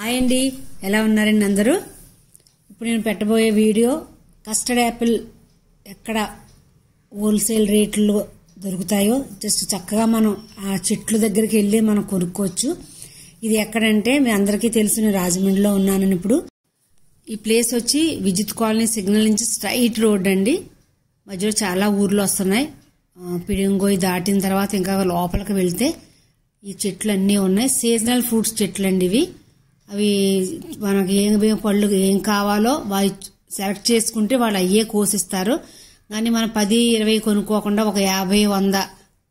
hi అండి ఎలా ఉన్నారండి అందరూ ఇప్పుడు నేను పెట్టబోయే వీడియో కస్టర్డ్ యాపిల్ ఎక్కడ హోల్సేల్ రేట్లు దొరుకుతాయో జస్ట్ చక్కగా మనం ఆ చెట్లు దగ్గరికి వెళ్ళి మనం కొనుక్కోవచ్చు ఇది ఎక్కడంటే మీ అందరికీ తెలిసిన రాజమండ్రిలో ఉన్నాను ఇప్పుడు ఈ ప్లేస్ వచ్చి విద్యుత్ కాలనీ సిగ్నల్ నుంచి స్ట్రైట్ రోడ్ అండి మధ్యలో చాలా ఊర్లు వస్తున్నాయి పిడింగోయి దాటిన తర్వాత ఇంకా లోపలికి వెళ్తే ఈ చెట్లు అన్నీ ఉన్నాయి సీజనల్ ఫ్రూట్స్ చెట్లు అండి ఇవి అవి మనకి ఏం పళ్ళు ఏం కావాలో వాళ్ళు సెలెక్ట్ చేసుకుంటే వాళ్ళు అయ్యే కోసిస్తారు కానీ మనం పది ఇరవై కొనుక్కోకుండా ఒక యాభై వంద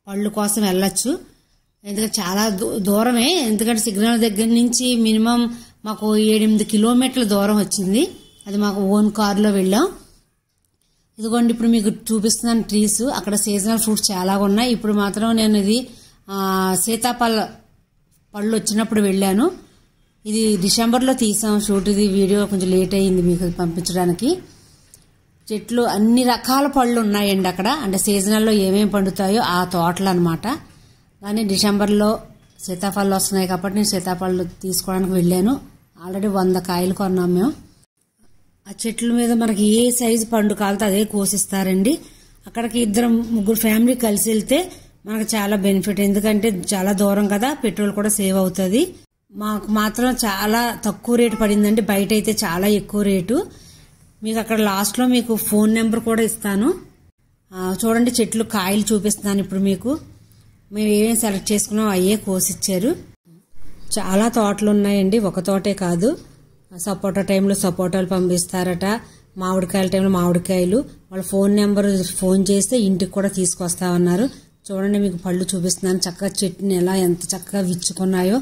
పళ్ళు కోసం వెళ్ళచ్చు ఎందుకంటే చాలా దూరమే ఎందుకంటే సిగ్నల్ దగ్గర నుంచి మినిమం మాకు ఏడెనిమిది కిలోమీటర్ల దూరం వచ్చింది అది మాకు ఓన్ కారులో వెళ్ళాం ఇదిగోండి ఇప్పుడు మీకు చూపిస్తున్నాను ట్రీస్ అక్కడ సీజనల్ ఫ్రూట్స్ చాలా ఉన్నాయి ఇప్పుడు మాత్రం నేను ఇది సీతాఫల పళ్ళు వచ్చినప్పుడు వెళ్ళాను ఇది డిసెంబర్లో తీసాం షూట్ ఇది వీడియో కొంచెం లేట్ అయ్యింది మీకు పంపించడానికి చెట్లు అన్ని రకాల పళ్ళు ఉన్నాయండి అక్కడ అంటే సీజనల్లో ఏమేమి పండుతాయో ఆ తోటలు అనమాట కానీ డిసెంబర్లో సీతాఫలాలు వస్తున్నాయి కాబట్టి నేను సీతాఫలాలు తీసుకోవడానికి వెళ్ళాను ఆల్రెడీ వంద కాయలు కొన్నాం మేము ఆ చెట్ల మీద మనకి ఏ సైజు పండు కాలతో అదే కోసిస్తారండి అక్కడికి ఇద్దరు ముగ్గురు ఫ్యామిలీ కలిసి వెళ్తే మనకు చాలా బెనిఫిట్ ఎందుకంటే చాలా దూరం కదా పెట్రోల్ కూడా సేవ్ అవుతుంది మాకు మాత్రం చాలా తక్కువ రేటు పడిందండి బయట అయితే చాలా ఎక్కువ రేటు మీకు అక్కడ లాస్ట్లో మీకు ఫోన్ నెంబర్ కూడా ఇస్తాను చూడండి చెట్లు కాయలు చూపిస్తున్నాను ఇప్పుడు మీకు మేము ఏమేమి సెలెక్ట్ చేసుకున్నాం అయ్యే కోసిచ్చారు చాలా తోటలు ఉన్నాయండి ఒక తోటే కాదు సపోటా టైంలో సపోటాలు పంపిస్తారట మామిడికాయల టైంలో మామిడికాయలు వాళ్ళ ఫోన్ నెంబర్ ఫోన్ చేస్తే ఇంటికి కూడా తీసుకొస్తామన్నారు చూడండి మీకు పళ్ళు చూపిస్తున్నాను చక్కగా చెట్టుని ఎలా ఎంత చక్కగా విచ్చుకున్నాయో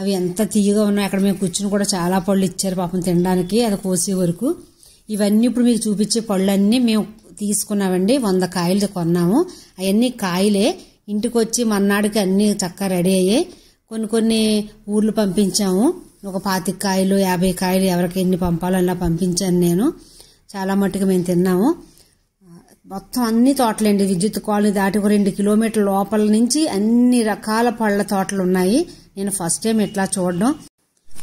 అవి ఎంత తీయగా ఉన్నాయి అక్కడ మేము కూర్చుని కూడా చాలా పళ్ళు ఇచ్చారు పాపం తినడానికి అది కోసే వరకు ఇవన్నీ ఇప్పుడు మీకు చూపించే పళ్ళన్నీ మేము తీసుకున్నామండి వంద కాయలు కొన్నాము అవన్నీ కాయలే ఇంటికి వచ్చి మన్నాడికి అన్నీ చక్కగా రెడీ అయ్యాయి కొన్ని కొన్ని ఊర్లు పంపించాము ఒక పాతిక కాయలు యాభై కాయలు ఎవరికి ఎన్ని పంపాలో అలా పంపించాను నేను చాలా మట్టుకు మేము తిన్నాము మొత్తం అన్ని తోటలండి విద్యుత్ కాలనీ దాటి ఒక రెండు కిలోమీటర్ల లోపల నుంచి అన్ని రకాల పళ్ళ తోటలు ఉన్నాయి నేను ఫస్ట్ టైం ఇట్లా చూడడం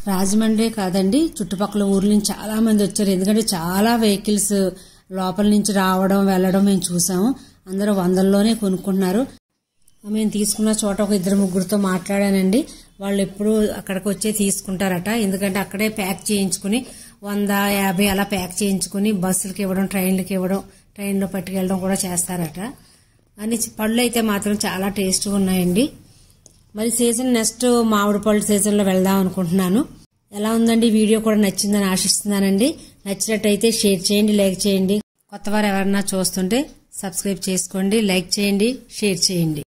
రాజమండ్రి కాదండి చుట్టుపక్కల ఊర్ల నుంచి చాలా మంది వచ్చారు ఎందుకంటే చాలా వెహికల్స్ లోపల నుంచి రావడం వెళ్ళడం మేము చూసాము అందరూ వందల్లోనే కొనుక్కుంటున్నారు మేము తీసుకున్న చోట ఒక ఇద్దరు ముగ్గురితో మాట్లాడానండి వాళ్ళు ఎప్పుడు అక్కడికి వచ్చే తీసుకుంటారట ఎందుకంటే అక్కడే ప్యాక్ చేయించుకుని వంద యాభై అలా ప్యాక్ చేయించుకుని బస్సులకి ఇవ్వడం ట్రైన్లకి ఇవ్వడం ట్రైన్లో పట్టుకెళ్ళడం కూడా చేస్తారట అని పళ్ళు అయితే మాత్రం చాలా టేస్ట్గా ఉన్నాయండి మరి సీజన్ నెక్స్ట్ మామిడి పళ్ళు సీజన్లో వెళ్దాం అనుకుంటున్నాను ఎలా ఉందండి వీడియో కూడా నచ్చిందని ఆశిస్తున్నానండి నచ్చినట్టయితే షేర్ చేయండి లైక్ చేయండి కొత్తవారు ఎవరన్నా చూస్తుంటే సబ్స్క్రైబ్ చేసుకోండి లైక్ చేయండి షేర్ చేయండి